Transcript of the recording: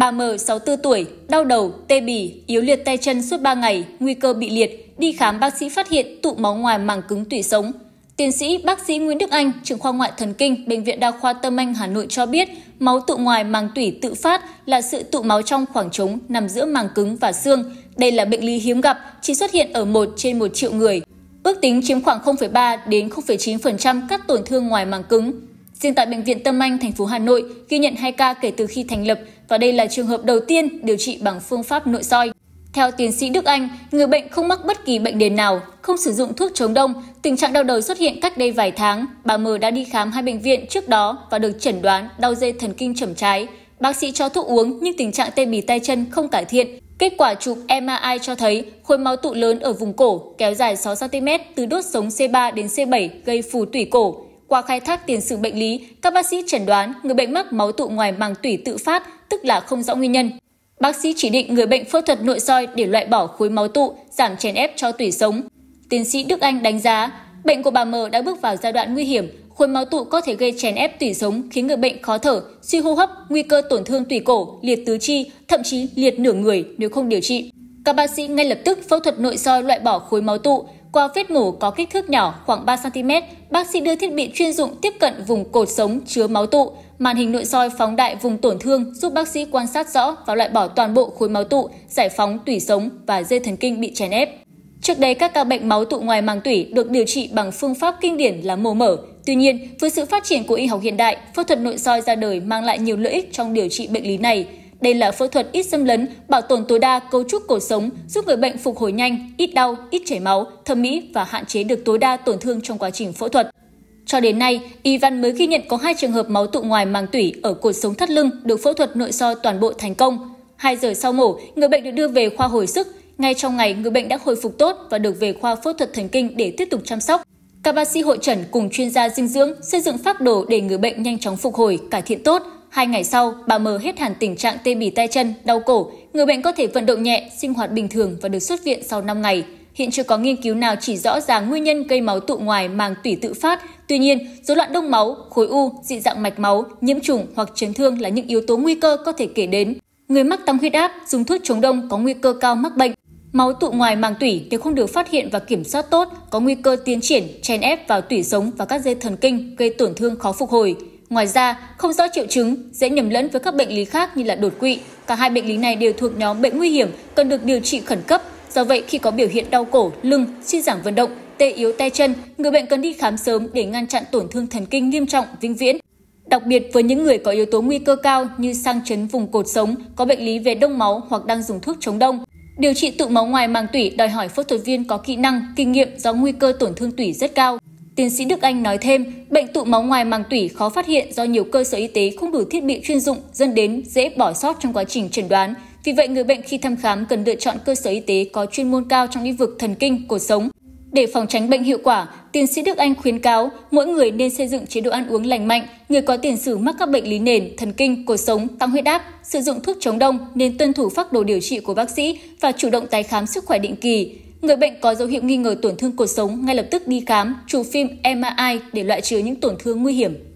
Bà M, 64 tuổi, đau đầu, tê bì, yếu liệt tay chân suốt 3 ngày, nguy cơ bị liệt, đi khám bác sĩ phát hiện tụ máu ngoài màng cứng tủy sống. Tiến sĩ bác sĩ Nguyễn Đức Anh, trưởng khoa ngoại thần kinh, Bệnh viện Đa khoa Tâm Anh Hà Nội cho biết, máu tụ ngoài màng tủy tự phát là sự tụ máu trong khoảng trống nằm giữa màng cứng và xương. Đây là bệnh lý hiếm gặp, chỉ xuất hiện ở 1 trên 1 triệu người. Ước tính chiếm khoảng 0,3 đến 0,9% các tổn thương ngoài màng cứng. Riêng tại bệnh viện Tâm Anh, thành phố Hà Nội ghi nhận 2 ca kể từ khi thành lập và đây là trường hợp đầu tiên điều trị bằng phương pháp nội soi. Theo tiến sĩ Đức Anh, người bệnh không mắc bất kỳ bệnh nền nào, không sử dụng thuốc chống đông, tình trạng đau đầu xuất hiện cách đây vài tháng. Bà M đã đi khám hai bệnh viện trước đó và được chẩn đoán đau dây thần kinh chẩm trái. Bác sĩ cho thuốc uống nhưng tình trạng tê bì tay chân không cải thiện. Kết quả chụp MRI cho thấy khối máu tụ lớn ở vùng cổ, kéo dài 6 cm từ đốt sống C3 đến C7 gây phù tủy cổ. Qua khai thác tiền sử bệnh lý, các bác sĩ chẩn đoán người bệnh mắc máu tụ ngoài màng tủy tự phát, tức là không rõ nguyên nhân. Bác sĩ chỉ định người bệnh phẫu thuật nội soi để loại bỏ khối máu tụ, giảm chèn ép cho tủy sống. Tiến sĩ Đức Anh đánh giá, bệnh của bà M đã bước vào giai đoạn nguy hiểm, khối máu tụ có thể gây chèn ép tủy sống khiến người bệnh khó thở, suy hô hấp, nguy cơ tổn thương tủy cổ, liệt tứ chi, thậm chí liệt nửa người nếu không điều trị. Các bác sĩ ngay lập tức phẫu thuật nội soi loại bỏ khối máu tụ, qua vết mổ có kích thước nhỏ khoảng 3cm, bác sĩ đưa thiết bị chuyên dụng tiếp cận vùng cột sống chứa máu tụ. Màn hình nội soi phóng đại vùng tổn thương giúp bác sĩ quan sát rõ và loại bỏ toàn bộ khối máu tụ, giải phóng tủy sống và dây thần kinh bị chèn ép. Trước đây, các ca bệnh máu tụ ngoài màng tủy được điều trị bằng phương pháp kinh điển là mổ mở. Tuy nhiên, với sự phát triển của y học hiện đại, phẫu thuật nội soi ra đời mang lại nhiều lợi ích trong điều trị bệnh lý này. Đây là phẫu thuật ít xâm lấn, bảo tồn tối đa cấu trúc cổ sống, giúp người bệnh phục hồi nhanh, ít đau, ít chảy máu, thẩm mỹ và hạn chế được tối đa tổn thương trong quá trình phẫu thuật. Cho đến nay, Y Văn mới ghi nhận có hai trường hợp máu tụ ngoài màng tủy ở cột sống thắt lưng được phẫu thuật nội soi toàn bộ thành công. 2 giờ sau mổ, người bệnh được đưa về khoa hồi sức. Ngay trong ngày, người bệnh đã hồi phục tốt và được về khoa phẫu thuật thần kinh để tiếp tục chăm sóc. Các bác sĩ hội trần cùng chuyên gia dinh dưỡng xây dựng phác đồ để người bệnh nhanh chóng phục hồi, cải thiện tốt, Hai ngày sau, bà M hết hẳn tình trạng tê bì tay chân, đau cổ. Người bệnh có thể vận động nhẹ, sinh hoạt bình thường và được xuất viện sau 5 ngày. Hiện chưa có nghiên cứu nào chỉ rõ ràng nguyên nhân gây máu tụ ngoài màng tủy tự phát. Tuy nhiên, rối loạn đông máu, khối u, dị dạng mạch máu, nhiễm trùng hoặc chấn thương là những yếu tố nguy cơ có thể kể đến. Người mắc tăng huyết áp, dùng thuốc chống đông có nguy cơ cao mắc bệnh. Máu tụ ngoài màng tủy nếu không được phát hiện và kiểm soát tốt, có nguy cơ tiến triển, chèn ép vào tủy sống và các dây thần kinh gây tổn thương khó phục hồi. Ngoài ra, không rõ triệu chứng, dễ nhầm lẫn với các bệnh lý khác như là đột quỵ. Cả hai bệnh lý này đều thuộc nhóm bệnh nguy hiểm, cần được điều trị khẩn cấp. Do vậy, khi có biểu hiện đau cổ, lưng, suy giảm vận động, tê yếu tay chân, người bệnh cần đi khám sớm để ngăn chặn tổn thương thần kinh nghiêm trọng, vĩnh viễn. Đặc biệt với những người có yếu tố nguy cơ cao như sang chấn vùng cột sống, có bệnh lý về đông máu hoặc đang dùng thuốc chống đông. Điều trị tụ máu ngoài màng tủy đòi hỏi phẫu thuật viên có kỹ năng, kinh nghiệm do nguy cơ tổn thương tủy rất cao. Tiến sĩ Đức Anh nói thêm, bệnh tụ máu ngoài màng tủy khó phát hiện do nhiều cơ sở y tế không đủ thiết bị chuyên dụng dẫn đến dễ bỏ sót trong quá trình chẩn đoán. Vì vậy, người bệnh khi thăm khám cần lựa chọn cơ sở y tế có chuyên môn cao trong lĩnh vực thần kinh, cuộc sống. Để phòng tránh bệnh hiệu quả, tiến sĩ Đức Anh khuyến cáo mỗi người nên xây dựng chế độ ăn uống lành mạnh, người có tiền sử mắc các bệnh lý nền, thần kinh, cột sống, tăng huyết áp, sử dụng thuốc chống đông nên tuân thủ phác đồ điều trị của bác sĩ và chủ động tái khám sức khỏe định kỳ. Người bệnh có dấu hiệu nghi ngờ tổn thương cột sống ngay lập tức đi khám, chụp phim MRI để loại trừ những tổn thương nguy hiểm